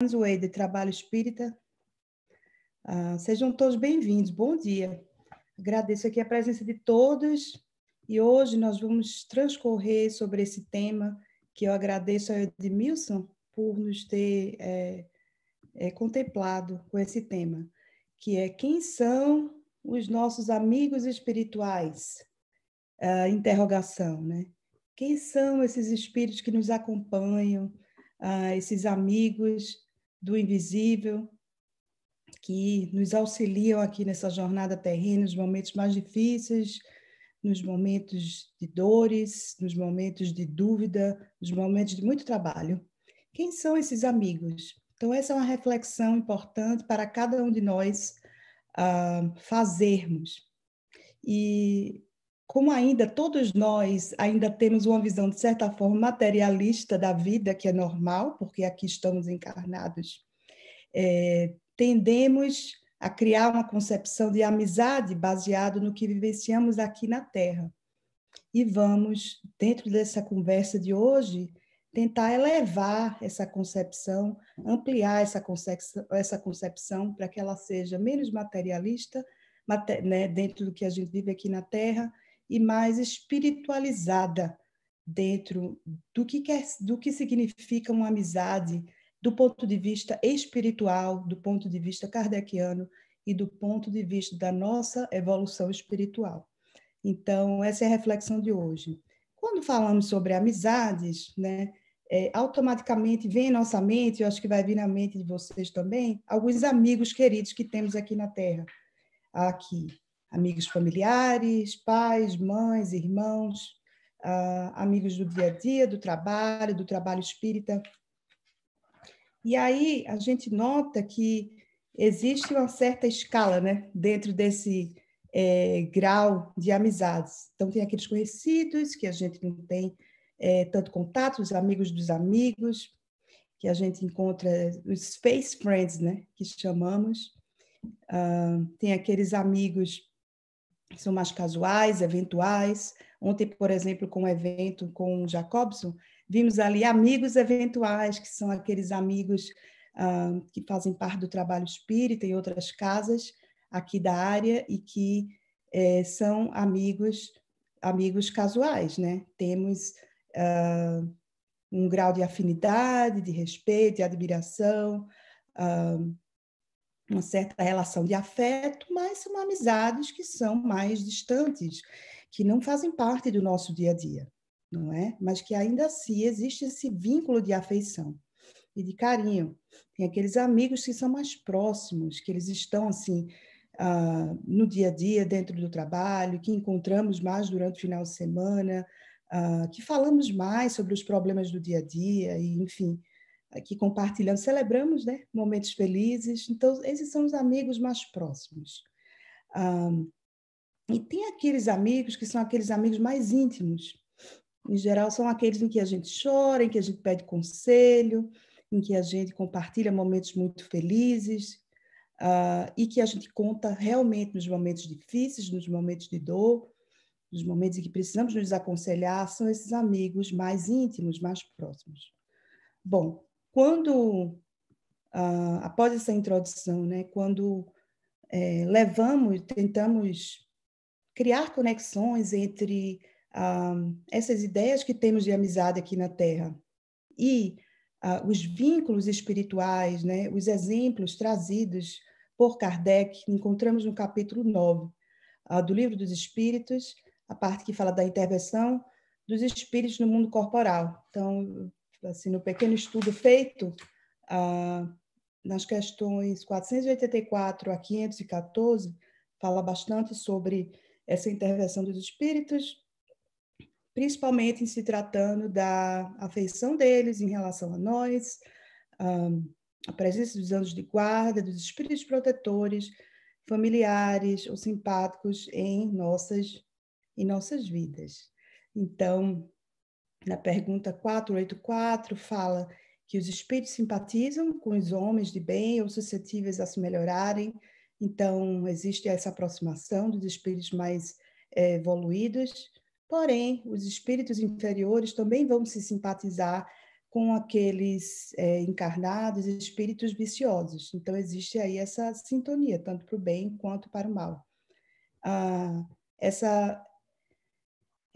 Way de Trabalho Espírita. Ah, sejam todos bem-vindos, bom dia. Agradeço aqui a presença de todos e hoje nós vamos transcorrer sobre esse tema que eu agradeço ao Edmilson por nos ter é, é, contemplado com esse tema, que é quem são os nossos amigos espirituais? Ah, interrogação, né? Quem são esses espíritos que nos acompanham, ah, esses amigos do invisível, que nos auxiliam aqui nessa jornada terrena, nos momentos mais difíceis, nos momentos de dores, nos momentos de dúvida, nos momentos de muito trabalho. Quem são esses amigos? Então, essa é uma reflexão importante para cada um de nós ah, fazermos. E como ainda todos nós ainda temos uma visão de certa forma materialista da vida que é normal porque aqui estamos encarnados é, tendemos a criar uma concepção de amizade baseado no que vivenciamos aqui na Terra e vamos dentro dessa conversa de hoje tentar elevar essa concepção ampliar essa concepção essa concepção para que ela seja menos materialista né, dentro do que a gente vive aqui na Terra e mais espiritualizada dentro do que, quer, do que significa uma amizade do ponto de vista espiritual, do ponto de vista kardeciano e do ponto de vista da nossa evolução espiritual. Então, essa é a reflexão de hoje. Quando falamos sobre amizades, né, é, automaticamente vem em nossa mente, eu acho que vai vir na mente de vocês também, alguns amigos queridos que temos aqui na Terra. Aqui, amigos familiares, pais, mães, irmãos, uh, amigos do dia a dia, do trabalho, do trabalho espírita. E aí a gente nota que existe uma certa escala né, dentro desse é, grau de amizades. Então, tem aqueles conhecidos que a gente não tem é, tanto contato, os amigos dos amigos, que a gente encontra os face friends, né, que chamamos. Uh, tem aqueles amigos são mais casuais, eventuais. Ontem, por exemplo, com o um evento com o Jacobson, vimos ali amigos eventuais, que são aqueles amigos ah, que fazem parte do trabalho espírita em outras casas aqui da área e que eh, são amigos amigos casuais, né? Temos ah, um grau de afinidade, de respeito, de admiração, ah, uma certa relação de afeto, mas são amizades que são mais distantes, que não fazem parte do nosso dia a dia, não é? Mas que ainda assim existe esse vínculo de afeição e de carinho. Tem aqueles amigos que são mais próximos, que eles estão assim uh, no dia a dia, dentro do trabalho, que encontramos mais durante o final de semana, uh, que falamos mais sobre os problemas do dia a dia, e, enfim, aqui compartilhando, celebramos né, momentos felizes. Então, esses são os amigos mais próximos. e tem aqueles amigos que são aqueles amigos mais íntimos. Em geral, são aqueles em que a gente chora, em que a gente pede conselho, em que a gente compartilha momentos muito felizes uh, e que a gente conta realmente nos momentos difíceis, nos momentos de dor, nos momentos em que precisamos nos aconselhar, são esses amigos mais íntimos, mais próximos. Bom, quando, ah, após essa introdução, né, quando é, levamos, tentamos criar conexões entre ah, essas ideias que temos de amizade aqui na Terra e ah, os vínculos espirituais, né, os exemplos trazidos por Kardec, encontramos no capítulo 9 do Livro dos Espíritos, a parte que fala da intervenção dos espíritos no mundo corporal. Então, assim, no pequeno estudo feito ah, nas questões 484 a 514, fala bastante sobre essa intervenção dos espíritos, principalmente em se tratando da afeição deles em relação a nós, ah, a presença dos anjos de guarda, dos espíritos protetores, familiares ou simpáticos em nossas, em nossas vidas. Então, na pergunta 484, fala que os espíritos simpatizam com os homens de bem ou suscetíveis a se melhorarem. Então, existe essa aproximação dos espíritos mais é, evoluídos. Porém, os espíritos inferiores também vão se simpatizar com aqueles é, encarnados, espíritos viciosos. Então, existe aí essa sintonia, tanto para o bem quanto para o mal. Ah, essa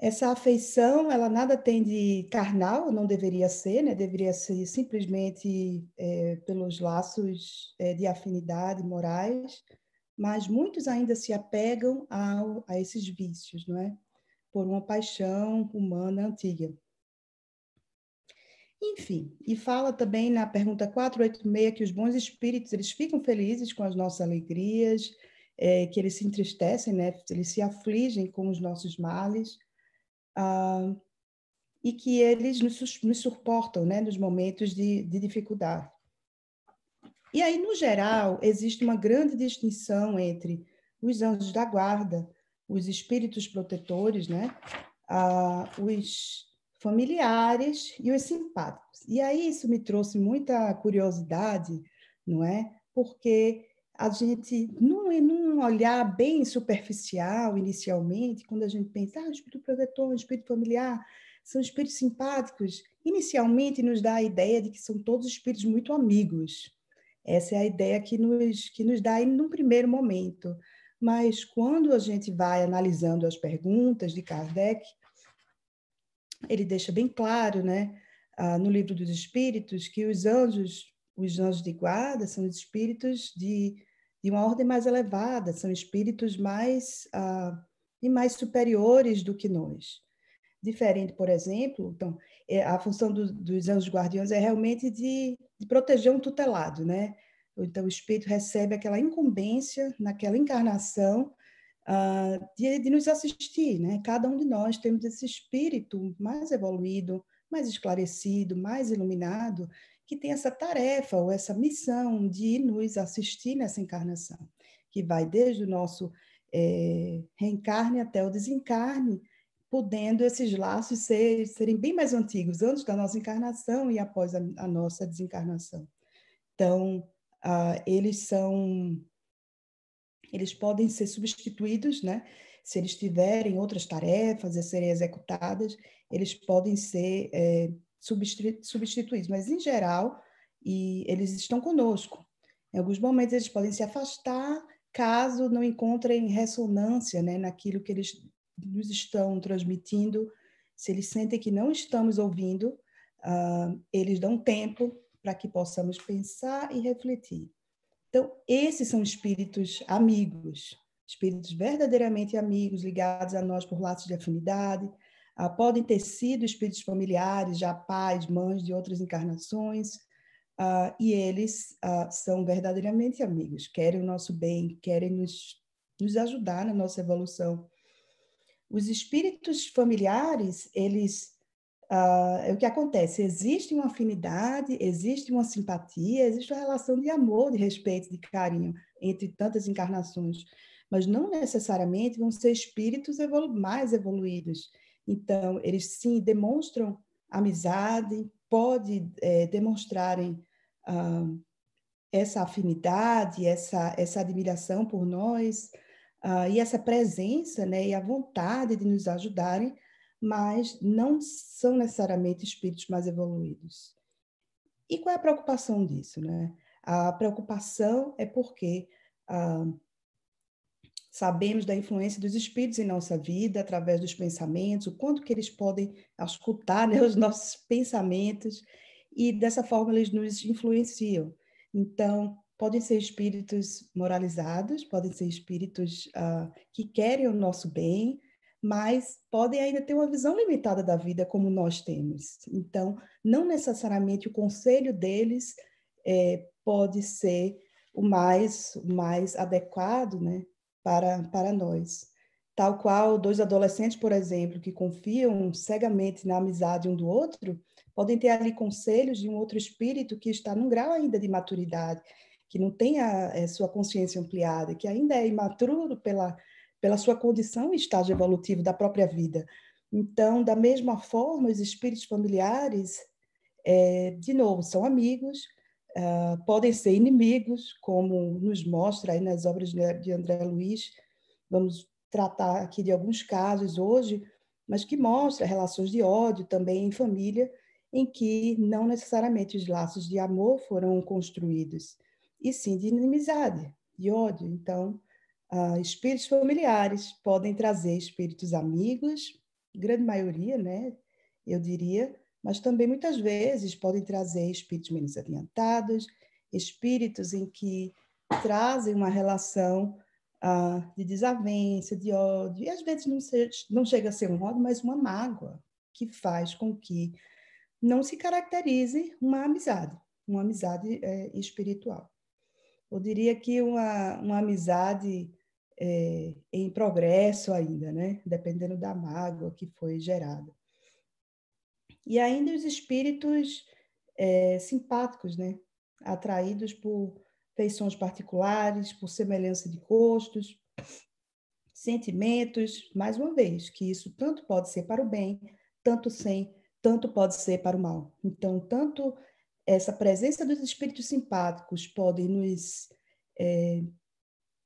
essa afeição, ela nada tem de carnal, não deveria ser, né? deveria ser simplesmente é, pelos laços é, de afinidade morais, mas muitos ainda se apegam ao, a esses vícios, não é? por uma paixão humana antiga. Enfim, e fala também na pergunta 486 que os bons espíritos eles ficam felizes com as nossas alegrias, é, que eles se entristecem, né? eles se afligem com os nossos males, ah, e que eles nos, suportam né, nos momentos de, de dificuldade. E aí, no geral, existe uma grande distinção entre os anjos da guarda, os espíritos protetores, né? Ah, os familiares e os simpáticos. E aí isso me trouxe muita curiosidade, não é? Porque a gente não, não olhar bem superficial inicialmente, quando a gente pensa, ah, espírito protetor, o espírito familiar, são espíritos simpáticos, inicialmente nos dá a ideia de que são todos espíritos muito amigos. Essa é a ideia que nos, que nos dá num primeiro momento. Mas quando a gente vai analisando as perguntas de Kardec, ele deixa bem claro, né, ah, no livro dos Espíritos, que os anjos, os anjos de guarda, são espíritos de de uma ordem mais elevada, são espíritos mais ah, e mais superiores do que nós. Diferente, por exemplo, então, é, a função do, dos anjos guardiões é realmente de, de proteger um tutelado, né? Então, o espírito recebe aquela incumbência naquela encarnação Uh, de, de, nos assistir, né? Cada um de nós temos esse espírito mais evoluído, mais esclarecido, mais iluminado, que tem essa tarefa ou essa missão de nos assistir nessa encarnação, que vai desde o nosso é, reencarne até o desencarne, podendo esses laços ser, serem bem mais antigos, antes da nossa encarnação e após a, a nossa desencarnação. Então, ah, eles são. Eles podem ser substituídos, né? Se eles tiverem outras tarefas a serem executadas, eles podem ser é, substituir, mas em geral e eles estão conosco. Em alguns momentos eles podem se afastar caso não encontrem ressonância né, naquilo que eles nos estão transmitindo. Se eles sentem que não estamos ouvindo, uh, eles dão tempo para que possamos pensar e refletir. Então, esses são espíritos amigos, espíritos verdadeiramente amigos, ligados a nós por laços de afinidade, ah, podem ter sido espíritos familiares, já pais, mães de outras encarnações, ah, e eles ah, são verdadeiramente amigos, querem o nosso bem, querem nos, nos ajudar na nossa evolução. Os espíritos familiares, eles Uh, é o que acontece? Existe uma afinidade, existe uma simpatia, existe uma relação de amor, de respeito, de carinho entre tantas encarnações, mas não necessariamente vão ser espíritos evolu mais evoluídos. Então, eles sim demonstram amizade, pode é, demonstrarem ah, essa afinidade, essa, essa admiração por nós, ah, e essa presença né, e a vontade de nos ajudarem, mas não são necessariamente espíritos mais evoluídos. E qual é a preocupação disso? Né? A preocupação é porque ah, Sabemos da influência dos espíritos em nossa vida através dos pensamentos, o quanto que eles podem escutar né, os nossos pensamentos e dessa forma eles nos influenciam. Então, podem ser espíritos moralizados, podem ser espíritos uh, que querem o nosso bem, mas podem ainda ter uma visão limitada da vida como nós temos. Então, não necessariamente o conselho deles é, pode ser o mais, o mais adequado, né? para, para nós. Tal qual dois adolescentes, por exemplo, que confiam cegamente na amizade um do outro, podem ter ali conselhos de um outro espírito que está num grau ainda de maturidade, que não tem a, a eh, sua consciência ampliada, que ainda é imaturo pela, pela sua condição e estágio evolutivo da própria vida. Então, da mesma forma, os espíritos familiares, é, de novo, são amigos, uh, podem ser inimigos, como nos mostra aí nas obras de André Luiz. Vamos tratar aqui de alguns casos hoje, mas que mostra relações de ódio também em família, em que não necessariamente os laços de amor foram construídos, e sim de inimizade, de ódio. Então, uh, espíritos familiares podem trazer espíritos amigos, grande maioria, né? Eu diria, mas também muitas vezes podem trazer espíritos menos adiantados, espíritos em que trazem uma relação ah, de desavença, de ódio, e às vezes não, não chega a ser um ódio, mas uma mágoa que faz com que não se caracterize uma amizade, uma amizade é, espiritual. Eu diria que uma, uma amizade é, em progresso ainda, né? dependendo da mágoa que foi gerada e ainda os espíritos é, simpáticos, né? atraídos por feições particulares, por semelhança de gostos, sentimentos, mais uma vez, que isso tanto pode ser para o bem, tanto sem, tanto pode ser para o mal. Então, tanto essa presença dos espíritos simpáticos pode nos é,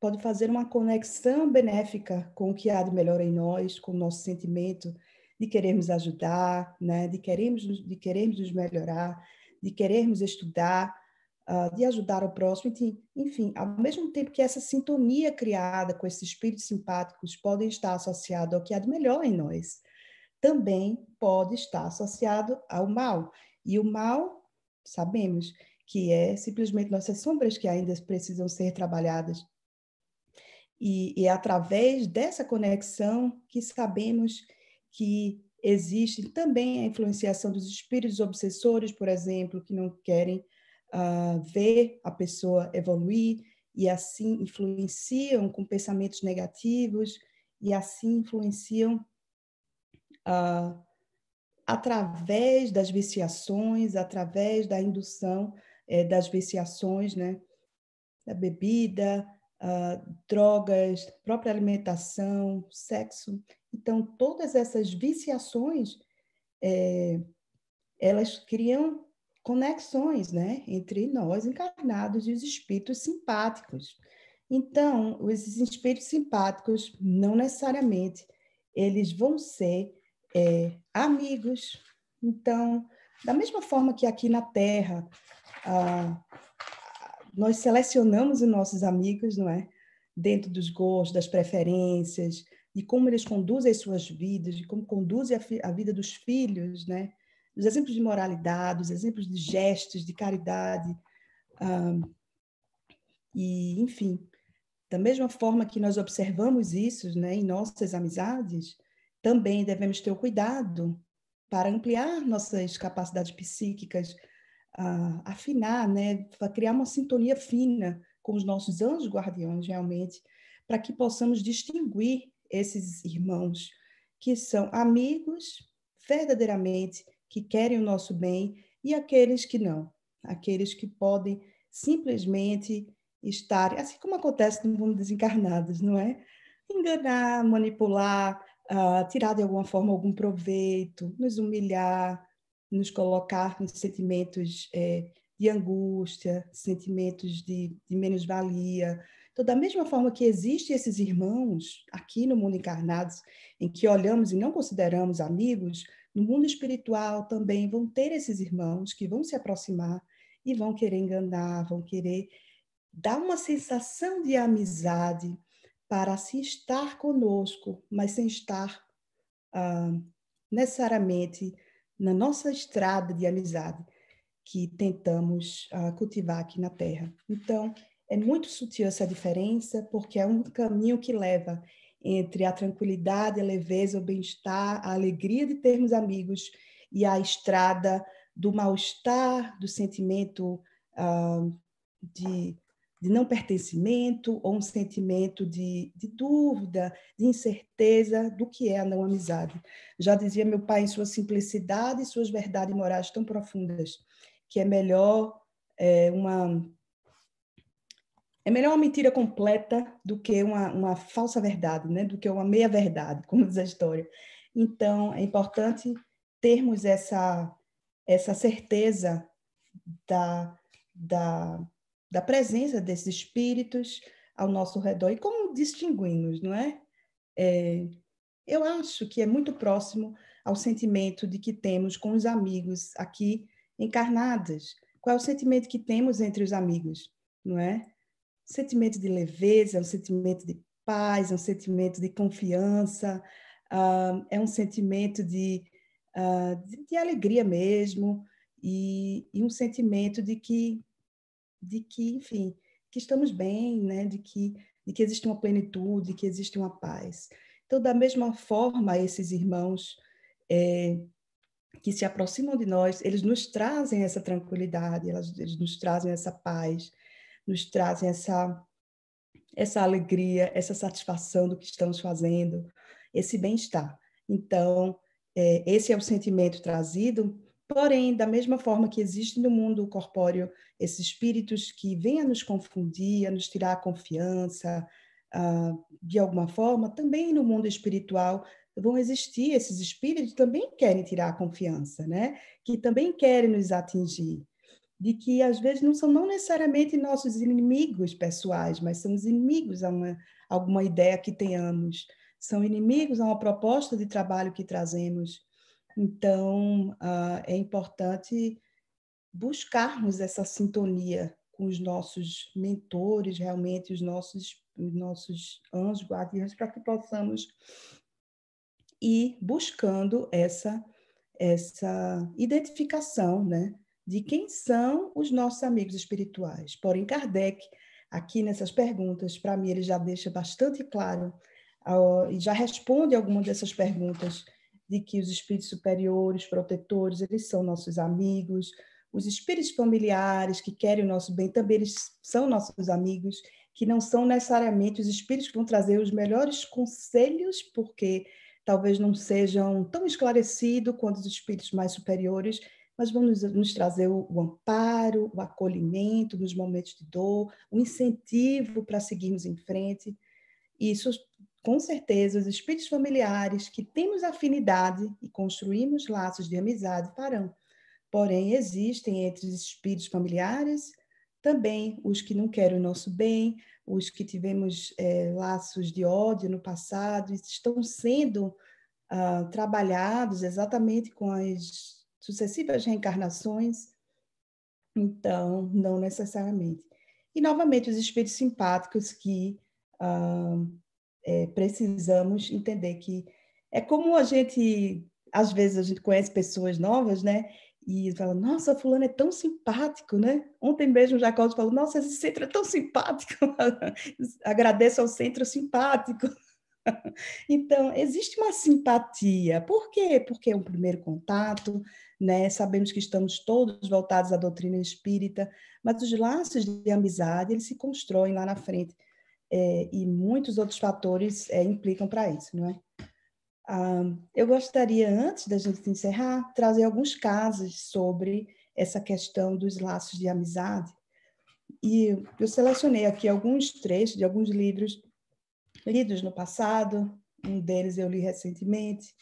pode fazer uma conexão benéfica com o que há de melhor em nós, com o nosso sentimento, de querermos ajudar, né? de, querermos, de querermos nos melhorar, de querermos estudar, uh, de ajudar o próximo. Enfim, ao mesmo tempo que essa sintonia criada com esses espíritos simpáticos podem estar associado ao que há de melhor em nós, também pode estar associado ao mal. E o mal, sabemos, que é simplesmente nossas sombras que ainda precisam ser trabalhadas. E, e é através dessa conexão que sabemos que existe também a influenciação dos espíritos obsessores, por exemplo, que não querem uh, ver a pessoa evoluir e assim influenciam com pensamentos negativos e assim influenciam uh, através das viciações, através da indução eh, das viciações, né? da bebida, uh, drogas, própria alimentação, sexo então, todas essas viciações, é, elas criam conexões né, entre nós encarnados e os espíritos simpáticos. Então, os espíritos simpáticos não necessariamente eles vão ser é, amigos. Então, da mesma forma que aqui na Terra ah, nós selecionamos os nossos amigos, não é? Dentro dos gostos, das preferências, de como eles conduzem as suas vidas, de como conduzem a, a vida dos filhos, né? Os exemplos de moralidade, os exemplos de gestos, de caridade, e enfim, da mesma forma que nós observamos isso, né, em nossas amizades, também devemos ter o cuidado para ampliar nossas capacidades psíquicas, uh, afinar, né, criar uma sintonia fina com os nossos anjos guardiões, realmente, para que possamos distinguir esses irmãos que são amigos verdadeiramente, que querem o nosso bem, e aqueles que não, aqueles que podem simplesmente estar, assim como acontece no mundo desencarnados, não é? Enganar, manipular, uh, tirar de alguma forma algum proveito, nos humilhar, nos colocar em sentimentos é, de angústia, sentimentos de, de menos-valia, então, da mesma forma que existem esses irmãos aqui no mundo encarnados, em que olhamos e não consideramos amigos, no mundo espiritual também vão ter esses irmãos que vão se aproximar e vão querer enganar, vão querer dar uma sensação de amizade para se estar conosco, mas sem estar ah, necessariamente na nossa estrada de amizade que tentamos ah, cultivar aqui na Terra. Então, é muito sutil essa diferença, porque é um caminho que leva entre a tranquilidade, a leveza, o bem-estar, a alegria de termos amigos e a estrada do mal-estar, do sentimento ah, de, de não pertencimento ou um sentimento de, de dúvida, de incerteza do que é a não amizade. Já dizia meu pai em sua simplicidade e suas verdades morais tão profundas que é melhor é, uma é melhor uma mentira completa do que uma, uma falsa verdade, né? do que uma meia-verdade, como diz a história. Então, é importante termos essa, essa certeza da, da, da presença desses espíritos ao nosso redor. E como distinguimos, não é? é? Eu acho que é muito próximo ao sentimento de que temos com os amigos aqui encarnados. Qual é o sentimento que temos entre os amigos, não é? um sentimento de leveza, é um sentimento de paz, é um sentimento de confiança, uh, é um sentimento de, uh, de, de, alegria mesmo e, e um sentimento de que, de que, enfim, que estamos bem, né? De que, de que existe uma plenitude, que existe uma paz. Então, da mesma forma, esses irmãos é, que se aproximam de nós, eles nos trazem essa tranquilidade, eles nos trazem essa paz, nos trazem essa, essa alegria, essa satisfação do que estamos fazendo, esse bem-estar. Então, é, esse é o sentimento trazido, porém, da mesma forma que existe no mundo corpóreo esses espíritos que vêm a nos confundir, a nos tirar a confiança, ah, de alguma forma, também no mundo espiritual vão existir esses espíritos que também querem tirar a confiança, né? que também querem nos atingir de que às vezes não são não necessariamente nossos inimigos pessoais, mas somos inimigos a uma alguma ideia que tenhamos, são inimigos a uma proposta de trabalho que trazemos. Então uh, é importante buscarmos essa sintonia com os nossos mentores, realmente os nossos os nossos anjos guardiões para que possamos ir buscando essa essa identificação, né? de quem são os nossos amigos espirituais. Porém, Kardec, aqui nessas perguntas, para mim, ele já deixa bastante claro e já responde algumas dessas perguntas de que os espíritos superiores, protetores, eles são nossos amigos, os espíritos familiares que querem o nosso bem também eles são nossos amigos, que não são necessariamente os espíritos que vão trazer os melhores conselhos, porque talvez não sejam tão esclarecidos quanto os espíritos mais superiores, mas vão nos, nos trazer o, o, amparo, o acolhimento nos momentos de dor, o incentivo para seguirmos em frente. Isso, com certeza, os espíritos familiares que temos afinidade e construímos laços de amizade farão. Porém, existem entre os espíritos familiares também os que não querem o nosso bem, os que tivemos é, laços de ódio no passado, estão sendo uh, trabalhados exatamente com as sucessivas reencarnações? Então, não necessariamente. E, novamente, os espíritos simpáticos que ah, é, precisamos entender que é como a gente, às vezes, a gente conhece pessoas novas, né? E fala, nossa, fulano é tão simpático, né? Ontem mesmo o Jacó falou, nossa, esse centro é tão simpático. Agradeço ao centro simpático. então, existe uma simpatia. Por quê? Porque é um primeiro contato, né? Sabemos que estamos todos voltados à doutrina espírita, mas os laços de amizade eles se constroem lá na frente é, e muitos outros fatores é, implicam para isso, não é? Ah, eu gostaria antes da gente encerrar trazer alguns casos sobre essa questão dos laços de amizade e eu selecionei aqui alguns trechos de alguns livros lidos no passado, um deles eu li recentemente,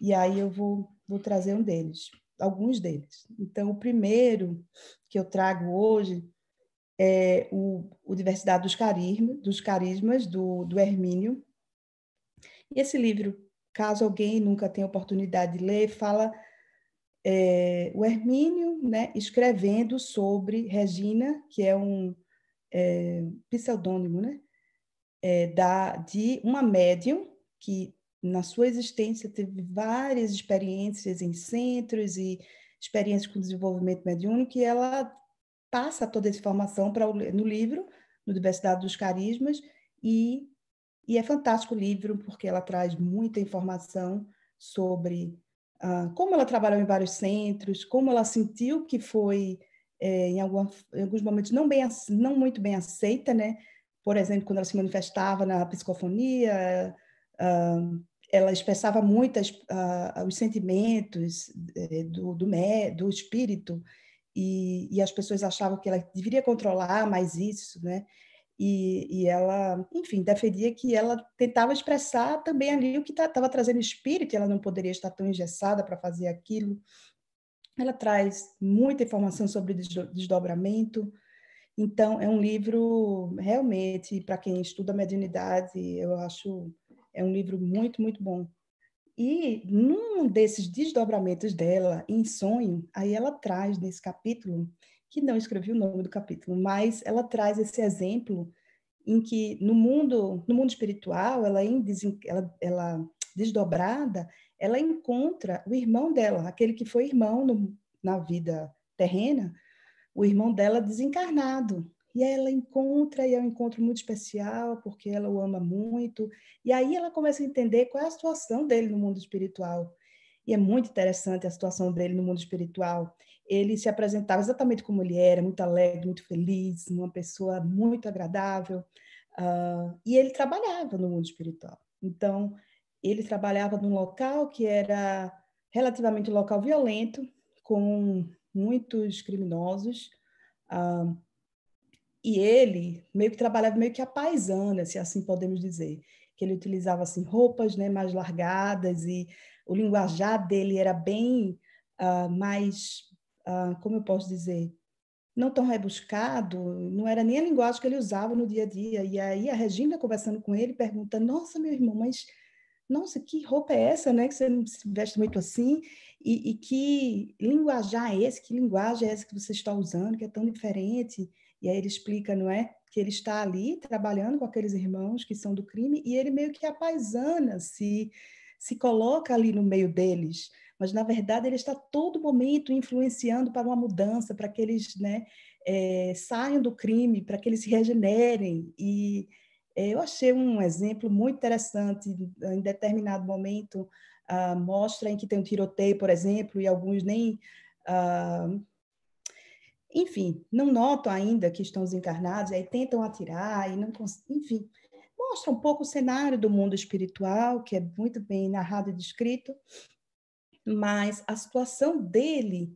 e aí eu vou, vou trazer um deles alguns deles. Então, o primeiro que eu trago hoje é o, o Diversidade dos, Carisma, dos Carismas, do, do Hermínio. E esse livro, caso alguém nunca tenha oportunidade de ler, fala é, o Hermínio né, escrevendo sobre Regina, que é um é, pseudônimo né, é, da, de uma médium que na sua existência, teve várias experiências em centros e experiências com desenvolvimento mediúnico, e ela passa toda essa informação para no livro, no Diversidade dos Carismas, e, e é fantástico o livro, porque ela traz muita informação sobre uh, como ela trabalhou em vários centros, como ela sentiu que foi, é, em, alguma, em alguns momentos, não, bem, não muito bem aceita, né? Por exemplo, quando ela se manifestava na psicofonia, uh, ela expressava muito as, uh, os sentimentos eh, do, do, do espírito e, e, as pessoas achavam que ela deveria controlar mais isso, né? E, e ela, enfim, defendia que ela tentava expressar também ali o que estava tá, trazendo espírito, ela não poderia estar tão engessada para fazer aquilo. Ela traz muita informação sobre desdobramento, então, é um livro realmente para quem estuda a mediunidade, eu acho é um livro muito, muito bom. E num desses desdobramentos dela, em sonho, aí ela traz nesse capítulo, que não escrevi o nome do capítulo, mas ela traz esse exemplo em que no mundo, no mundo espiritual, ela, ela, ela desdobrada, ela encontra o irmão dela, aquele que foi irmão no, na vida terrena, o irmão dela desencarnado. E ela encontra, e é um encontro muito especial, porque ela o ama muito. E aí ela começa a entender qual é a situação dele no mundo espiritual. E é muito interessante a situação dele no mundo espiritual. Ele se apresentava exatamente como ele era, muito alegre, muito feliz, uma pessoa muito agradável. Uh, e ele trabalhava no mundo espiritual. Então, ele trabalhava num local que era relativamente um local violento, com muitos criminosos. Uh, e ele meio que trabalhava meio que a paisana, se assim podemos dizer, que ele utilizava assim roupas, né, mais largadas e o linguajar dele era bem uh, mais, uh, como eu posso dizer, não tão rebuscado, não era nem a linguagem que ele usava no dia a dia. E aí a Regina conversando com ele pergunta: Nossa, meu irmão, mas nossa, que roupa é essa, né? Que você não se veste muito assim? E, e que linguajar é esse? Que linguagem é essa que você está usando, que é tão diferente? E aí ele explica, não é? Que ele está ali trabalhando com aqueles irmãos que são do crime e ele meio que apaisana, se, se coloca ali no meio deles. Mas, na verdade, ele está todo momento influenciando para uma mudança, para que eles né, é, saiam do crime, para que eles se regenerem. E é, eu achei um exemplo muito interessante. Em determinado momento, ah, mostra em que tem um tiroteio, por exemplo, e alguns nem. Uh, enfim, não notam ainda que estão desencarnados, aí tentam atirar e não enfim, mostra um pouco o cenário do mundo espiritual, que é muito bem narrado e descrito, mas a situação dele,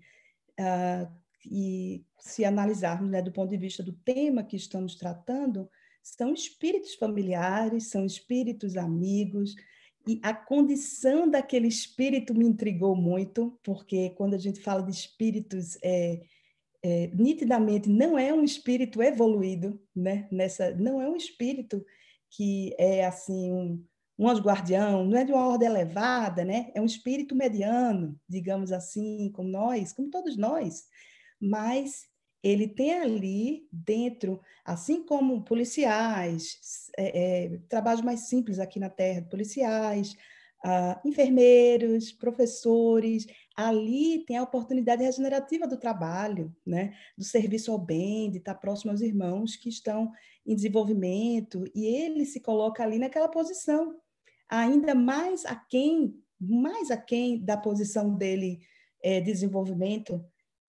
uh, e se analisarmos né, do ponto de vista do tema que estamos tratando, são espíritos familiares, são espíritos amigos, e a condição daquele espírito me intrigou muito, porque quando a gente fala de espíritos é, é, nitidamente não é um espírito evoluído, né? Nessa, não é um espírito que é assim um, um anjo guardião, não é de uma ordem elevada, né? É um espírito mediano, digamos assim, como nós, como todos nós, mas ele tem ali dentro, assim como policiais, é, é, trabalhos mais simples aqui na Terra, policiais, enfermeiros, professores, ali tem a oportunidade regenerativa do trabalho, né? do serviço ao bem, de estar próximo aos irmãos que estão em desenvolvimento, e ele se coloca ali naquela posição, ainda mais a quem, mais a quem da posição dele é, desenvolvimento,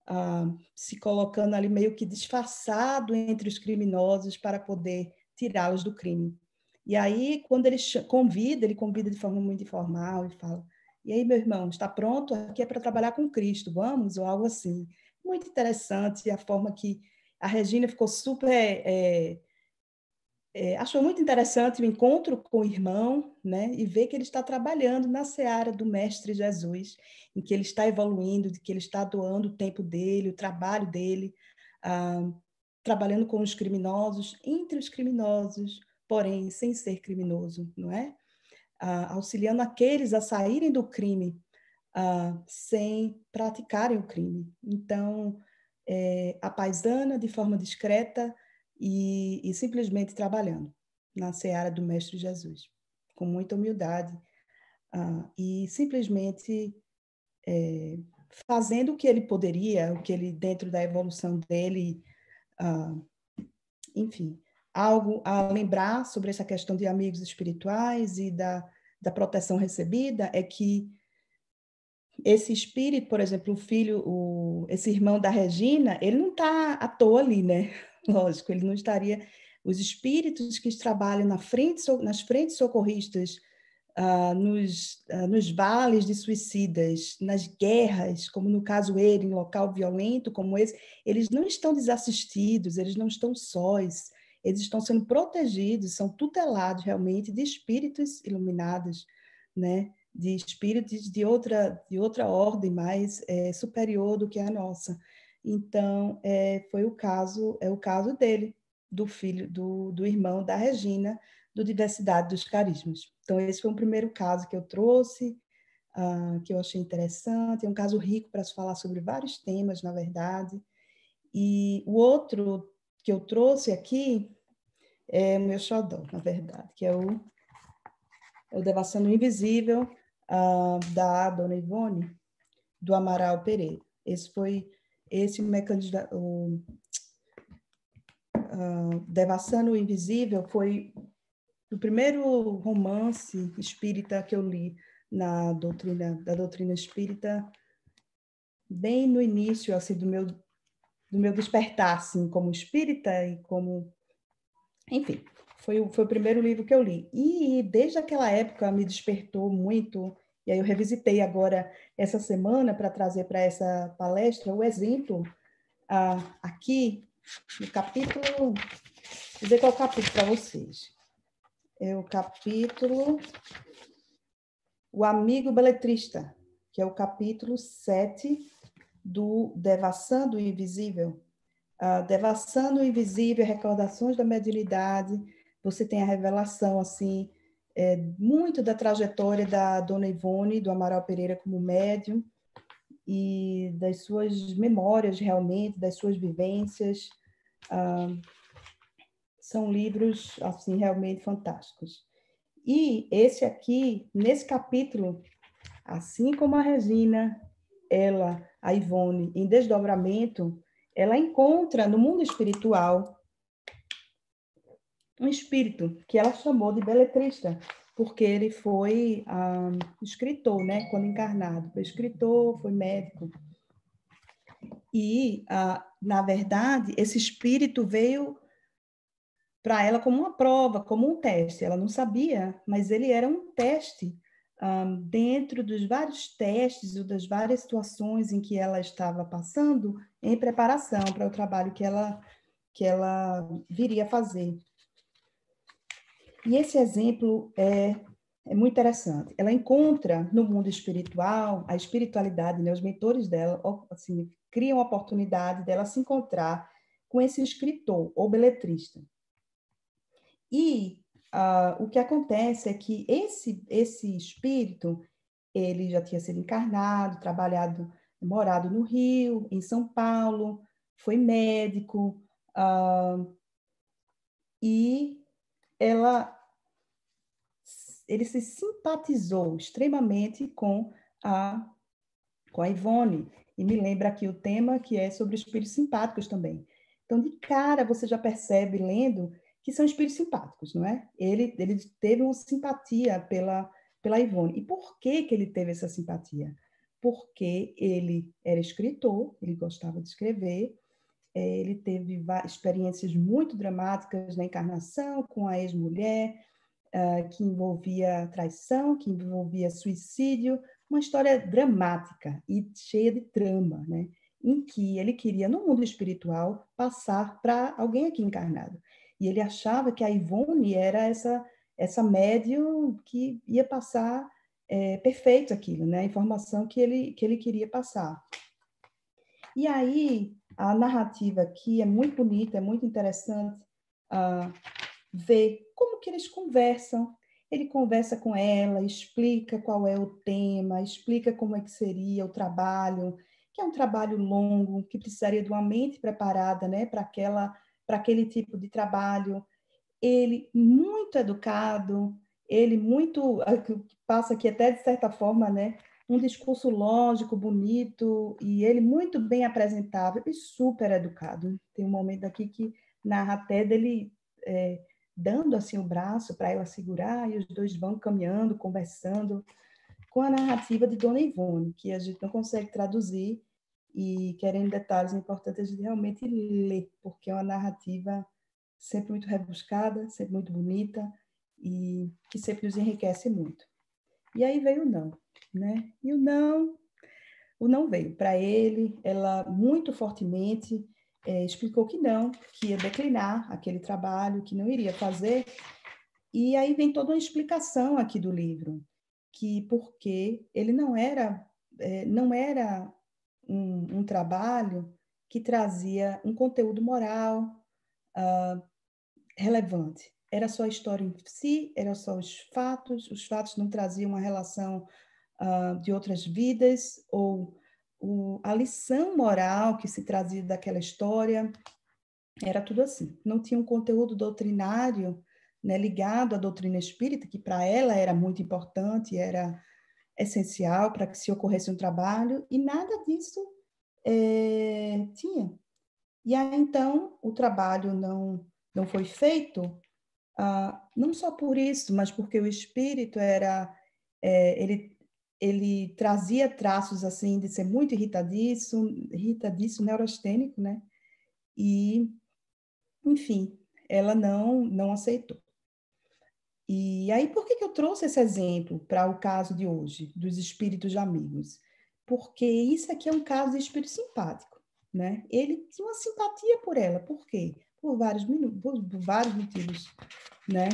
ah, se colocando ali meio que disfarçado entre os criminosos para poder tirá-los do crime. E aí, quando ele convida, ele convida de forma muito informal e fala: E aí, meu irmão, está pronto? Aqui é para trabalhar com Cristo, vamos? Ou algo assim. Muito interessante a forma que a Regina ficou super. É, é, achou muito interessante o encontro com o irmão, né? E ver que ele está trabalhando na seara do Mestre Jesus, em que ele está evoluindo, de que ele está doando o tempo dele, o trabalho dele, ah, trabalhando com os criminosos, entre os criminosos, porém sem ser criminoso, não é? Ah, auxiliando aqueles a saírem do crime ah, sem praticarem o crime. Então, é, a paisana, de forma discreta e, e simplesmente trabalhando na seara do Mestre Jesus, com muita humildade ah, e simplesmente é, fazendo o que ele poderia, o que ele, dentro da evolução dele, ah, enfim, algo a lembrar sobre essa questão de amigos espirituais e da, da proteção recebida é que esse espírito, por exemplo, o filho, o, esse irmão da Regina, ele não está à toa ali, né? Lógico, ele não estaria. Os espíritos que trabalham na frente, nas frentes socorristas, ah, nos, ah, nos vales de suicidas, nas guerras, como no caso ele, em local violento como esse, eles não estão desassistidos, eles não estão sós eles estão sendo protegidos, são tutelados realmente de espíritos iluminados, né? de espíritos de outra, de outra ordem mais é, superior do que a nossa. Então, é, foi o caso, é o caso dele, do filho, do, do irmão da Regina, do Diversidade dos Carismas. Então, esse foi um primeiro caso que eu trouxe, uh, que eu achei interessante, é um caso rico para se falar sobre vários temas, na verdade. E o outro que eu trouxe aqui é o meu xodó, na verdade, que é o, é o Devassando Invisível, da Dona Ivone, do Amaral Pereira. Esse foi esse mecanismo, o Devassando o Invisível foi o primeiro romance espírita que eu li na doutrina da doutrina espírita, bem no início assim do meu do meu despertar, assim, como espírita e como. Enfim, foi o, foi o primeiro livro que eu li. E desde aquela época me despertou muito, e aí eu revisitei agora essa semana para trazer para essa palestra o exemplo ah, aqui no capítulo. Vou dizer qual o capítulo para vocês. É o capítulo O Amigo Beletrista, que é o capítulo 7 do Devassando o Invisível. Uh, Devassando o Invisível, Recordações da Mediunidade, você tem a revelação, assim, é, muito da trajetória da Dona Ivone, do Amaral Pereira como médium, e das suas memórias, realmente, das suas vivências. Uh, são livros, assim, realmente fantásticos. E esse aqui, nesse capítulo, assim como a Regina, ela a Ivone, em desdobramento, ela encontra no mundo espiritual um espírito que ela chamou de beletrista, porque ele foi ah, escritor, né? Quando encarnado, foi escritor, foi médico. E, ah, na verdade, esse espírito veio para ela como uma prova, como um teste. Ela não sabia, mas ele era um teste um, dentro dos vários testes ou das várias situações em que ela estava passando em preparação para o trabalho que ela, que ela viria a fazer. E esse exemplo é, é muito interessante. Ela encontra no mundo espiritual, a espiritualidade, né, os mentores dela assim, criam a oportunidade dela se encontrar com esse escritor ou beletrista. E uh, o que acontece é que esse, esse espírito, ele já tinha sido encarnado, trabalhado, morado no Rio, em São Paulo, foi médico, uh, e ela, ele se simpatizou extremamente com a, com a Ivone, e me lembra aqui o tema que é sobre espíritos simpáticos também. Então, de cara, você já percebe lendo que são espíritos simpáticos, não é? Ele, ele teve uma simpatia pela, pela Ivone. E por que, que ele teve essa simpatia? Porque ele era escritor, ele gostava de escrever, é, ele teve experiências muito dramáticas na encarnação com a ex-mulher, ah, que envolvia traição, que envolvia suicídio, uma história dramática e cheia de trama, né? em que ele queria, no mundo espiritual, passar para alguém aqui encarnado. E ele achava que a Ivone era essa essa médium que ia passar é, perfeito aquilo, né? A informação que ele, que ele queria passar. E aí, a narrativa aqui é muito bonita, é muito interessante uh, ver como que eles conversam. Ele conversa com ela, explica qual é o tema, explica como é que seria o trabalho, que é um trabalho longo, que precisaria de uma mente preparada né, para aquela para aquele tipo de trabalho. Ele muito educado, ele muito ah, passa aqui até de certa forma, né, um discurso lógico, bonito e ele muito bem apresentável e super educado. Tem um momento aqui que narra até dele é, dando assim o braço para ela segurar e os dois vão caminhando, conversando com a narrativa de Dona Ivone, que a gente não consegue traduzir e querem detalhes importantes de realmente ler, porque é uma narrativa sempre muito rebuscada, sempre muito bonita e que sempre nos enriquece muito. E aí veio o não, né? E o não, o não veio para ele. Ela muito fortemente é, explicou que não, que ia declinar aquele trabalho, que não iria fazer. E aí vem toda uma explicação aqui do livro, que porque ele não era é, não era um, um trabalho que trazia um conteúdo moral uh, relevante. Era só a história em si, eram só os fatos, os fatos não traziam uma relação uh, de outras vidas ou o, a lição moral que se trazia daquela história. Era tudo assim. Não tinha um conteúdo doutrinário né, ligado à doutrina espírita, que para ela era muito importante, era essencial para que se ocorresse um trabalho, e nada disso é, tinha. E aí, então, o trabalho não, não foi feito, ah, não só por isso, mas porque o espírito era. É, ele, ele trazia traços assim de ser muito irritadiço, irritadiço, neurastênico, né? E, enfim, ela não, não aceitou. E aí, por que, que eu trouxe esse exemplo para o caso de hoje, dos espíritos de amigos? Porque isso aqui é um caso de espírito simpático, né? Ele tinha uma simpatia por ela, por quê? Por vários, por, por vários motivos, né?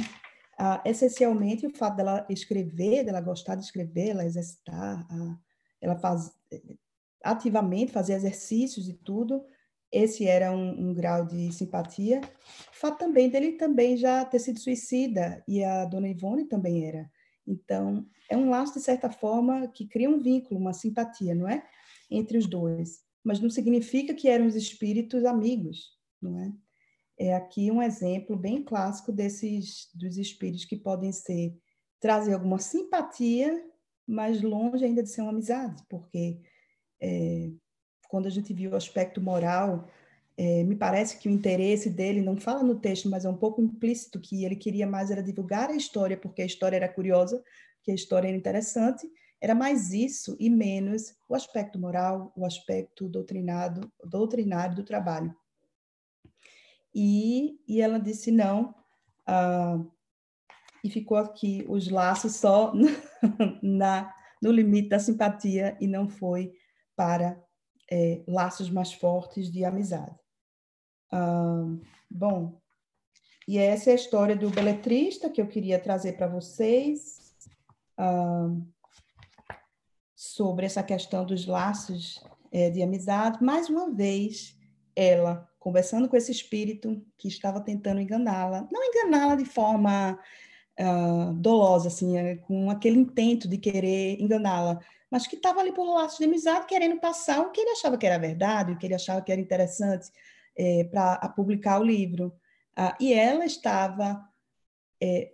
Ah, essencialmente, o fato dela escrever, dela gostar de escrever, ela exercitar, ela faz, eh, ativamente fazer exercícios e tudo, esse era um, um, grau de simpatia. O fato também dele também já ter sido suicida, e a dona Ivone também era. Então, é um laço, de certa forma, que cria um vínculo, uma simpatia, não é? Entre os dois. Mas não significa que eram os espíritos amigos, não é? É aqui um exemplo bem clássico desses dos espíritos que podem ser trazer alguma simpatia, mas longe ainda de ser uma amizade, porque é, quando a gente viu o aspecto moral, é, me parece que o interesse dele não fala no texto, mas é um pouco implícito que ele queria mais era divulgar a história, porque a história era curiosa, que a história era interessante, era mais isso e menos o aspecto moral, o aspecto doutrinado, doutrinário do trabalho. E, e ela disse não, ah, e ficou aqui os laços só na, no limite da simpatia e não foi para é, laços mais fortes de amizade. bom, e essa é a história do beletrista que eu queria trazer para vocês sobre essa questão dos laços é, de amizade. Mais uma vez, ela conversando com esse espírito que estava tentando enganá-la, não enganá-la de forma Uh, dolosa, assim, é, com aquele intento de querer enganá-la, mas que estava ali por laços de amizade, querendo passar o que ele achava que era verdade, o que ele achava que era interessante é, para publicar o livro. Ah, e ela estava é,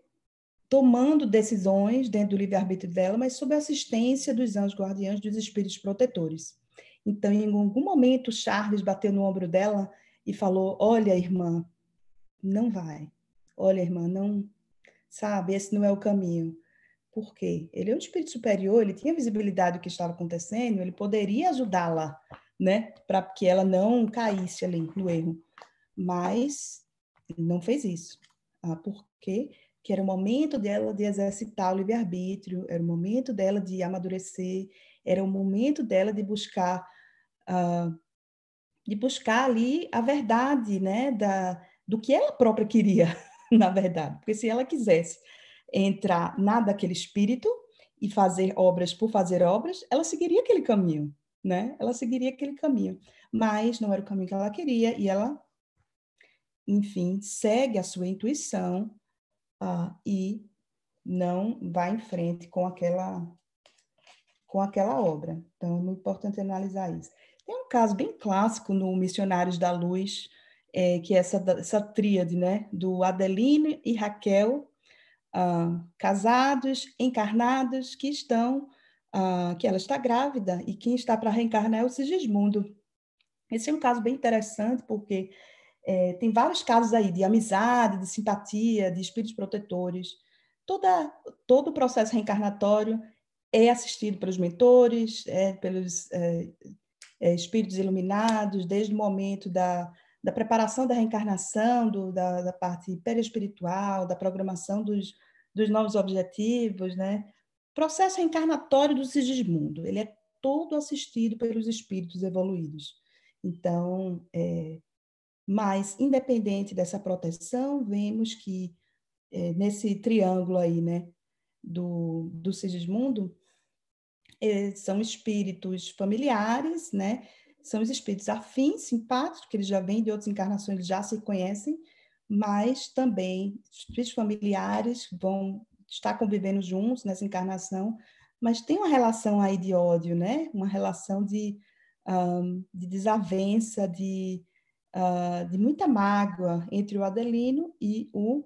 tomando decisões dentro do livre-arbítrio dela, mas sob a assistência dos anjos guardiães, dos espíritos protetores. Então, em algum momento, Charles bateu no ombro dela e falou: Olha, irmã, não vai. Olha, irmã, não. Sabe, esse não é o caminho porque ele é um espírito superior, ele tinha visibilidade do que estava acontecendo, ele poderia ajudá-la, né, para que ela não caísse ali no erro. Mas não fez isso. Ah, porque que era o momento dela de exercitar o livre-arbítrio, era o momento dela de amadurecer, era o momento dela de buscar ah, de buscar ali a verdade, né, da do que ela própria queria, na verdade, porque se ela quisesse entrar na daquele espírito e fazer obras por fazer obras, ela seguiria aquele caminho, né? Ela seguiria aquele caminho, mas não era o caminho que ela queria e ela, enfim, segue a sua intuição ah, e não vai em frente com aquela com aquela obra. Então, é muito importante analisar isso. Tem um caso bem clássico no Missionários da Luz, é, que é essa, essa tríade, né? Do Adeline e Raquel ah, casados, encarnados, que estão, ah, que ela está grávida e quem está para reencarnar é o Sigismundo. Esse é um caso bem interessante, porque é, tem vários casos aí de amizade, de simpatia, de espíritos protetores. Toda, todo o processo reencarnatório é assistido pelos mentores, é, pelos é, é espíritos iluminados, desde o momento da da preparação da reencarnação, do, da, da parte perespiritual, da programação dos, dos novos objetivos, né? Processo reencarnatório do Sigismundo, ele é todo assistido pelos espíritos evoluídos. Então, é, mas independente dessa proteção, vemos que é, nesse triângulo aí, né, do, do Sigismundo, é, são espíritos familiares, né, são os espíritos afins, simpáticos, que eles já vêm de outras encarnações, eles já se conhecem, mas também espíritos familiares vão estar convivendo juntos nessa encarnação, mas tem uma relação aí de ódio, né? Uma relação de, um, de desavença, de, uh, de muita mágoa entre o Adelino e o,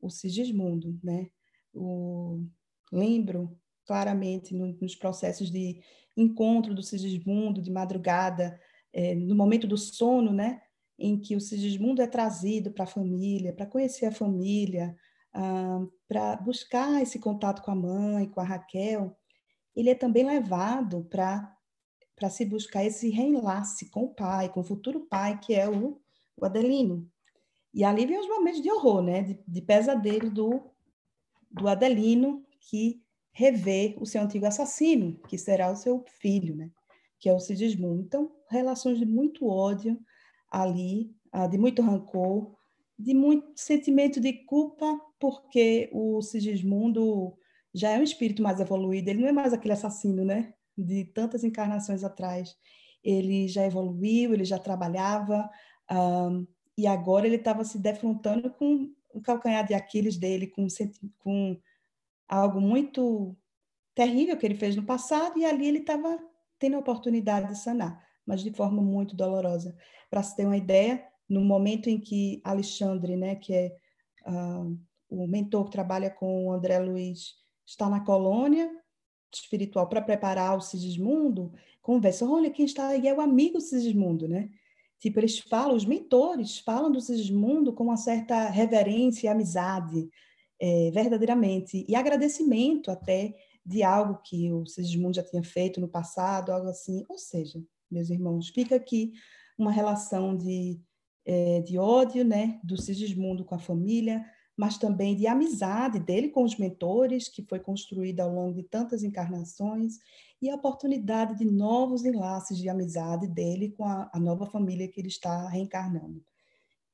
o Sigismundo, né? O, lembro claramente no, nos processos de encontro do Sigismundo, de madrugada, é, no momento do sono, né? Em que o Sigismundo é trazido para a família, para conhecer a família, ah, para buscar esse contato com a mãe, com a Raquel, ele é também levado para para se buscar esse reenlace com o pai, com o futuro pai, que é o, o Adelino. E ali vem os momentos de horror, né? De, de pesadelo do, do Adelino, que rever o seu antigo assassino, que será o seu filho, né? que é o Sigismundo. Então, relações de muito ódio ali, ah, de muito rancor, de muito sentimento de culpa, porque o Sigismundo já é um espírito mais evoluído, ele não é mais aquele assassino, né? De tantas encarnações atrás. Ele já evoluiu, ele já trabalhava, um, ah, e agora ele estava se defrontando com o calcanhar de Aquiles dele, com, com algo muito terrível que ele fez no passado e ali ele estava tendo a oportunidade de sanar, mas de forma muito dolorosa. Para se ter uma ideia, no momento em que Alexandre, né, que é uh, o mentor que trabalha com o André Luiz, está na colônia espiritual para preparar o Sigismundo, conversa, olha quem está aí é o amigo Sigismundo, né? Tipo, eles falam, os mentores falam do Sigismundo com uma certa reverência e amizade, é, verdadeiramente, e agradecimento até de algo que o Sigismundo já tinha feito no passado, algo assim. Ou seja, meus irmãos, fica aqui uma relação de, é, de ódio né, do Sigismundo com a família, mas também de amizade dele com os mentores, que foi construída ao longo de tantas encarnações, e a oportunidade de novos enlaces de amizade dele com a, a nova família que ele está reencarnando.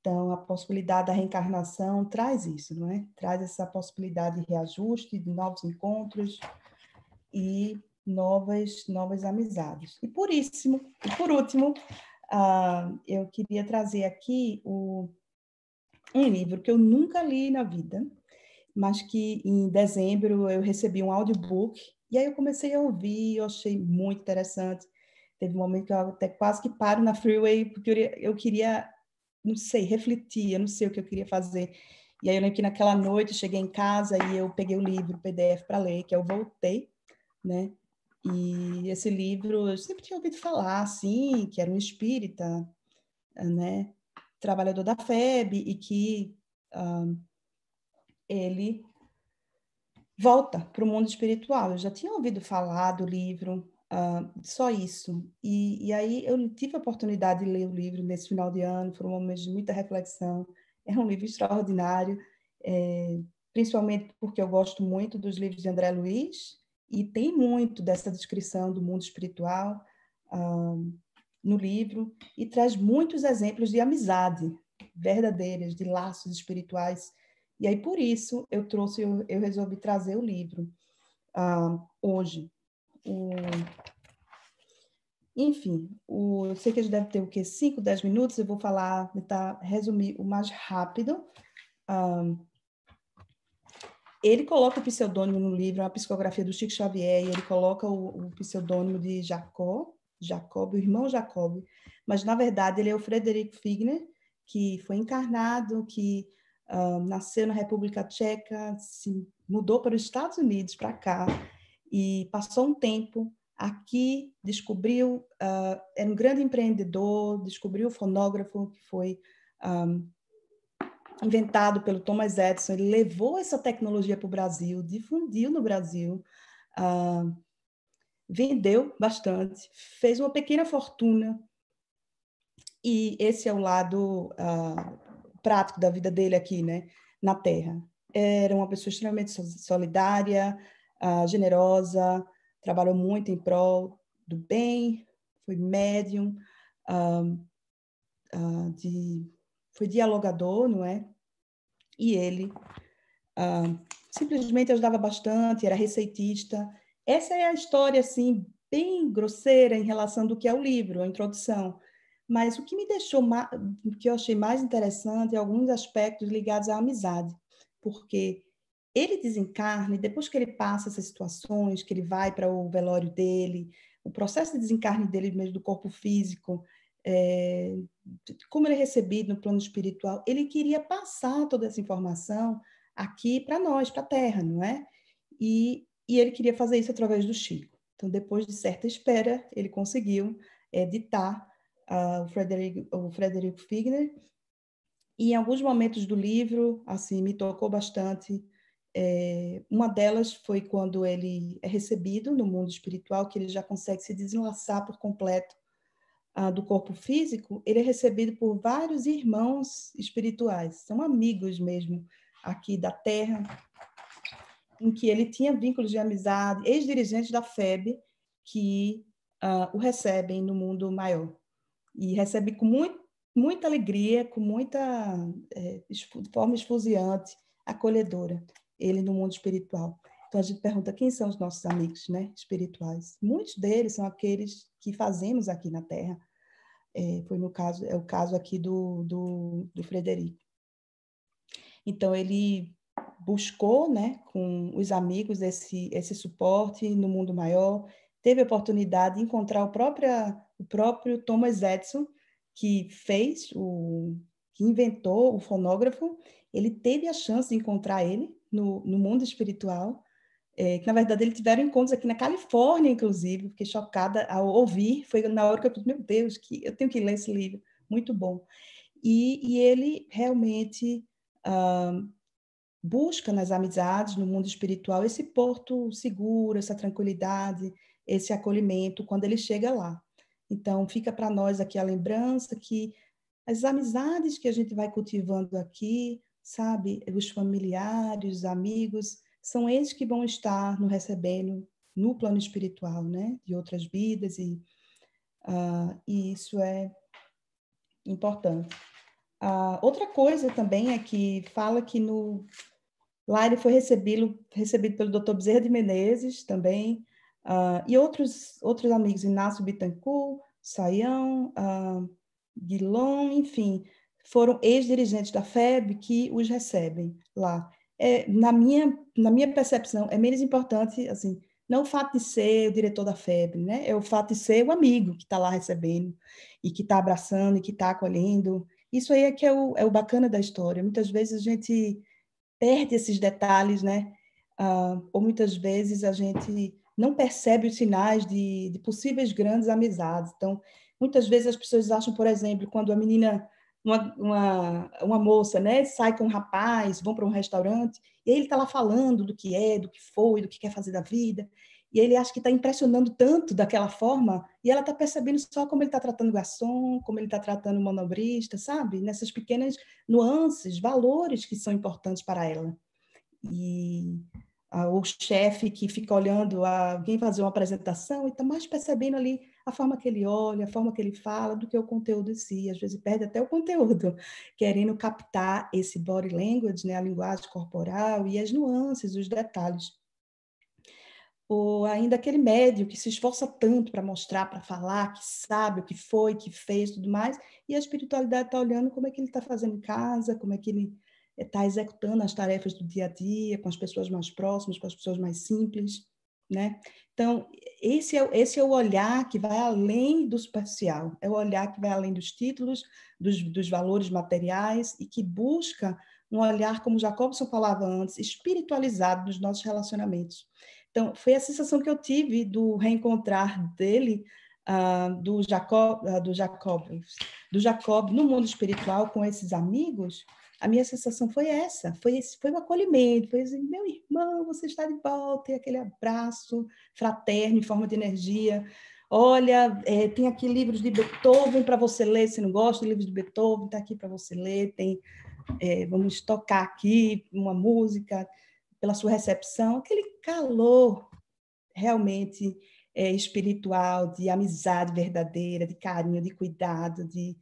Então, a possibilidade da reencarnação traz isso, não é? Traz essa possibilidade de reajuste, de novos encontros e novas novas amizades. E por isso, e por último, uh, eu queria trazer aqui o, um livro que eu nunca li na vida, mas que em dezembro eu recebi um audiobook e aí eu comecei a ouvir, eu achei muito interessante. Teve um momento que eu até quase que paro na freeway porque eu, eu queria não sei, refletia, não sei o que eu queria fazer. E aí eu lembro que naquela noite eu cheguei em casa e eu peguei o livro, o PDF para ler, que eu é voltei, né? E esse livro eu sempre tinha ouvido falar, assim, que era um espírita, né? Trabalhador da FEB e que ah, ele volta para o mundo espiritual. Eu já tinha ouvido falar do livro, Uh, só isso. E, e, aí eu tive a oportunidade de ler o livro nesse final de ano, foram um momentos de muita reflexão. É um livro extraordinário, é, principalmente porque eu gosto muito dos livros de André Luiz, e tem muito dessa descrição do mundo espiritual uh, no livro, e traz muitos exemplos de amizade verdadeiras, de laços espirituais. E aí, por isso, eu trouxe, eu, eu resolvi trazer o livro uh, hoje o... Enfim, o... eu sei que a gente deve ter o quê? 5, 10 minutos. Eu vou falar, tentar resumir o mais rápido. Um... Ele coloca o pseudônimo no livro, é a psicografia do Chico Xavier, e ele coloca o, o pseudônimo de Jacó, Jacob, o irmão Jacob. Mas, na verdade, ele é o Frederico Figner, que foi encarnado, que uh, nasceu na República Tcheca, se mudou para os Estados Unidos, para cá, e passou um tempo aqui, descobriu, uh, era um grande empreendedor, descobriu o fonógrafo que foi um, ah, inventado pelo Thomas Edison, ele levou essa tecnologia para o Brasil, difundiu no Brasil, uh, vendeu bastante, fez uma pequena fortuna, e esse é o lado uh, prático da vida dele aqui, né, na Terra. Era uma pessoa extremamente solidária, ah, generosa, trabalhou muito em prol do bem, foi médium, ah, ah, de, foi dialogador, não é? E ele simplesmente ajudava bastante, era receitista. Essa é a história, assim, bem grosseira em relação do que é o livro, a introdução. Mas o que me deixou, o que eu achei mais interessante é alguns aspectos ligados à amizade, porque ele desencarne, depois que ele passa essas situações, que ele vai para o velório dele, o processo de desencarne dele mesmo do corpo físico, é, como ele é recebido no plano espiritual, ele queria passar toda essa informação aqui para nós, para a Terra, não é? E, e ele queria fazer isso através do Chico. Então, depois de certa espera, ele conseguiu editar uh, o, o Frederico Figner, e em alguns momentos do livro, assim, me tocou bastante é, uma delas foi quando ele é recebido no mundo espiritual, que ele já consegue se desenlaçar por completo ah, do corpo físico, ele é recebido por vários irmãos espirituais, são amigos mesmo aqui da Terra, em que ele tinha vínculos de amizade, ex-dirigentes da FEB, que ah, o recebem no mundo maior. E recebe com muito, muita alegria, com muita é, forma esfuziante, acolhedora ele no mundo espiritual. Então a gente pergunta quem são os nossos amigos, né, espirituais. Muitos deles são aqueles que fazemos aqui na Terra. É, foi no caso, é o caso aqui do, do, do Frederico. Então ele buscou, né, com os amigos esse esse suporte no mundo maior. Teve a oportunidade de encontrar o próprio o próprio Thomas Edison que fez o que inventou o fonógrafo. Ele teve a chance de encontrar ele no, no mundo espiritual, é, que na verdade eles tiveram encontros aqui na Califórnia, inclusive, fiquei chocada ao ouvir, foi na hora que eu falei, meu Deus, que eu tenho que ler esse livro, muito bom. E, e ele realmente ah, busca nas amizades, no mundo espiritual, esse porto seguro, essa tranquilidade, esse acolhimento quando ele chega lá. Então, fica para nós aqui a lembrança que as amizades que a gente vai cultivando aqui, sabe? Os familiares, os amigos, são eles que vão estar no recebendo no plano espiritual, né? De outras vidas e, uh, e isso é importante. Uh, outra coisa também é que fala que no lá ele foi recebido, recebido pelo Dr. Bezerra de Menezes também uh, e outros outros amigos, Inácio Bittencourt, Saião, uh, Guilom, enfim, foram ex-dirigentes da FEB que os recebem lá. É, na, minha, na minha percepção, é menos importante, assim, não o fato de ser o diretor da FEB, né? É o fato de ser o amigo que está lá recebendo e que está abraçando e que está acolhendo. Isso aí é que é o, é o bacana da história. Muitas vezes a gente perde esses detalhes, né? Uh, ou muitas vezes a gente não percebe os sinais de, de possíveis grandes amizades. Então, muitas vezes as pessoas acham, por exemplo, quando a menina uma, uma, uma, moça, né, sai com um rapaz, vão para um restaurante, e ele está lá falando do que é, do que foi, do que quer fazer da vida, e ele acha que está impressionando tanto daquela forma, e ela está percebendo só como ele está tratando o garçom, como ele está tratando o manobrista, sabe? Nessas pequenas nuances, valores que são importantes para ela. E o chefe que fica olhando alguém fazer uma apresentação e está mais percebendo ali a forma que ele olha, a forma que ele fala, do que o conteúdo em si. Às vezes perde até o conteúdo, querendo captar esse body language, né, a linguagem corporal e as nuances, os detalhes. Ou ainda aquele médio que se esforça tanto para mostrar, para falar, que sabe o que foi, que fez, tudo mais, e a espiritualidade está olhando como é que ele está fazendo em casa, como é que ele está eh, executando as tarefas do dia a dia, com as pessoas mais próximas, com as pessoas mais simples né? Então, esse é, esse é o olhar que vai além do superficial, é o olhar que vai além dos títulos, dos, dos valores materiais e que busca um olhar, como Jacobson falava antes, espiritualizado nos nossos relacionamentos. Então, foi a sensação que eu tive do reencontrar dele, uh, do, Jacob, uh, do, Jacob, do Jacob no mundo espiritual com esses amigos, a minha sensação foi essa, foi esse, foi um acolhimento, foi assim, meu irmão, você está de volta, e aquele abraço fraterno em forma de energia. Olha, é, tem aqui livros de Beethoven para você ler, se não gosta de livros de Beethoven, está aqui para você ler, tem, é, vamos tocar aqui uma música pela sua recepção, aquele calor realmente é, espiritual, de amizade verdadeira, de carinho, de cuidado, de,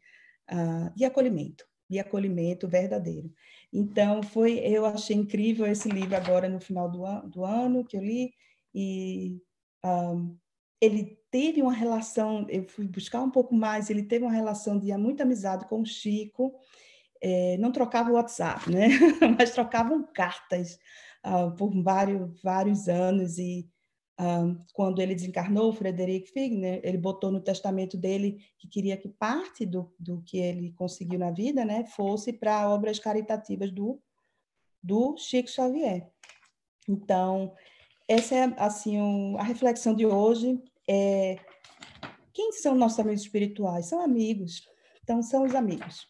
uh, de acolhimento de acolhimento verdadeiro. Então, foi, eu achei incrível esse livro agora no final do, an, do ano que eu li e um, ele teve uma relação, eu fui buscar um pouco mais, ele teve uma relação de muita amizade com o Chico, é, não trocava WhatsApp, né? mas trocavam cartas uh, por vários, vários anos e quando ele desencarnou, Frederic Figner, ele botou no testamento dele que queria que parte do, do que ele conseguiu na vida né, fosse para obras caritativas do, do Chico Xavier. Então, essa é assim um, a reflexão de hoje. É, quem são nossos amigos espirituais? São amigos. Então, são os amigos.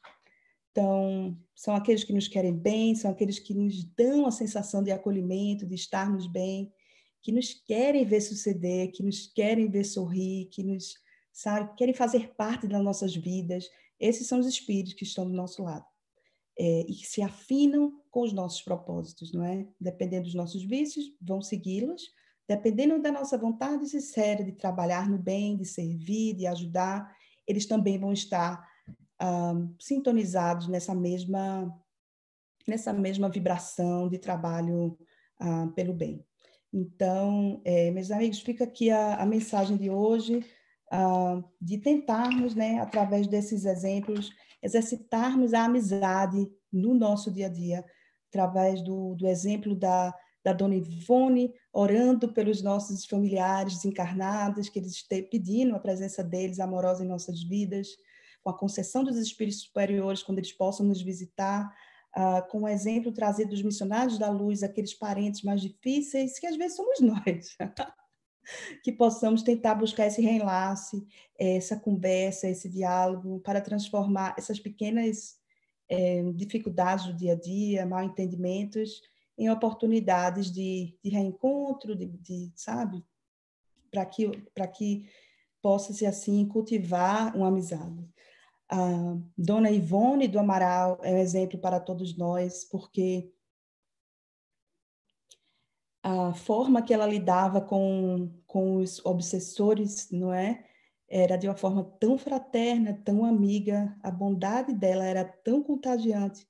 Então, são aqueles que nos querem bem, são aqueles que nos dão a sensação de acolhimento, de estarmos bem, que nos querem ver suceder, que nos querem ver sorrir, que nos sabe, querem fazer parte das nossas vidas. Esses são os espíritos que estão do nosso lado é, e que se afinam com os nossos propósitos, não é? Dependendo dos nossos vícios, vão segui-los. Dependendo da nossa vontade sincera de trabalhar no bem, de servir, de ajudar, eles também vão estar um, ah, sintonizados nessa mesma nessa mesma vibração de trabalho ah, pelo bem. Então, é, meus amigos, fica aqui a, a mensagem de hoje, ah, de tentarmos, né, através desses exemplos, exercitarmos a amizade no nosso dia a dia, através do, do exemplo da, da dona Ivone, orando pelos nossos familiares desencarnados, que eles estejam pedindo a presença deles amorosa em nossas vidas, com a concessão dos espíritos superiores, quando eles possam nos visitar, ah, com o exemplo trazido dos missionários da luz, aqueles parentes mais difíceis, que às vezes somos nós, que possamos tentar buscar esse reenlace, essa conversa, esse diálogo, para transformar essas pequenas eh, dificuldades do dia a dia, mal entendimentos, em oportunidades de, de reencontro, de, de sabe, para que para que possa se assim cultivar uma amizade. A Dona Ivone do Amaral é um exemplo para todos nós, porque a forma que ela lidava com, com os obsessores, não é? Era de uma forma tão fraterna, tão amiga, a bondade dela era tão contagiante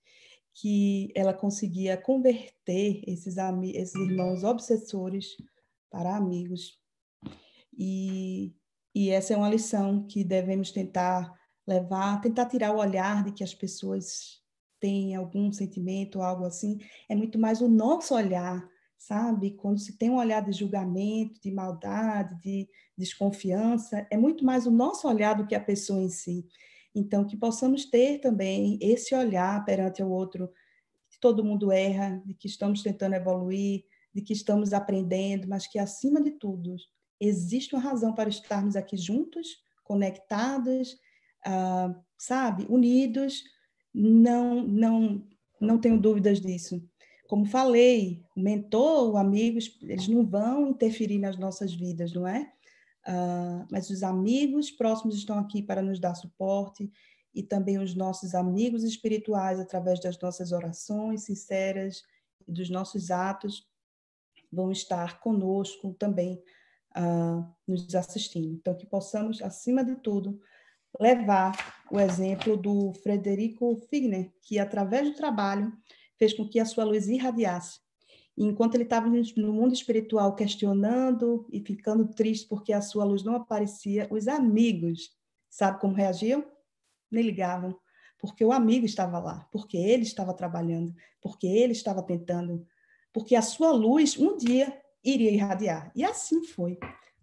que ela conseguia converter esses, esses irmãos obsessores para amigos. E, e essa é uma lição que devemos tentar levar, tentar tirar o olhar de que as pessoas têm algum sentimento, algo assim, é muito mais o nosso olhar, sabe? Quando se tem um olhar de julgamento, de maldade, de desconfiança, é muito mais o nosso olhar do que a pessoa em si. Então, que possamos ter também esse olhar perante o outro, que todo mundo erra, de que estamos tentando evoluir, de que estamos aprendendo, mas que, acima de tudo, existe uma razão para estarmos aqui juntos, conectados, ah, sabe, unidos, não, não, não tenho dúvidas disso. Como falei, o mentor, o amigo, eles não vão interferir nas nossas vidas, não é? Ah, mas os amigos próximos estão aqui para nos dar suporte e também os nossos amigos espirituais, através das nossas orações sinceras e dos nossos atos, vão estar conosco também, ah, nos assistindo. Então, que possamos, acima de tudo, levar o exemplo do Frederico Figner, que através do trabalho fez com que a sua luz irradiasse. E enquanto ele estava no mundo espiritual questionando e ficando triste porque a sua luz não aparecia, os amigos, sabe como reagiam? Nem ligavam, porque o amigo estava lá, porque ele estava trabalhando, porque ele estava tentando, porque a sua luz um dia iria irradiar. E assim foi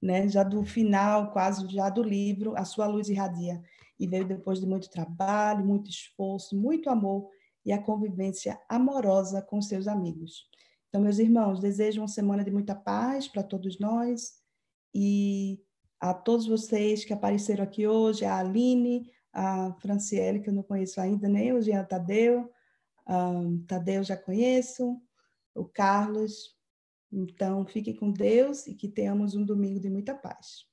né? Já do final, quase já do livro, a sua luz irradia e veio depois de muito trabalho, muito esforço, muito amor e a convivência amorosa com seus amigos. Então, meus irmãos, desejo uma semana de muita paz para todos nós e a todos vocês que apareceram aqui hoje, a Aline, a Franciele, que eu não conheço ainda, nem o Jean Tadeu, um, ah, Tadeu já conheço, o Carlos, então, fique com Deus e que tenhamos um domingo de muita paz.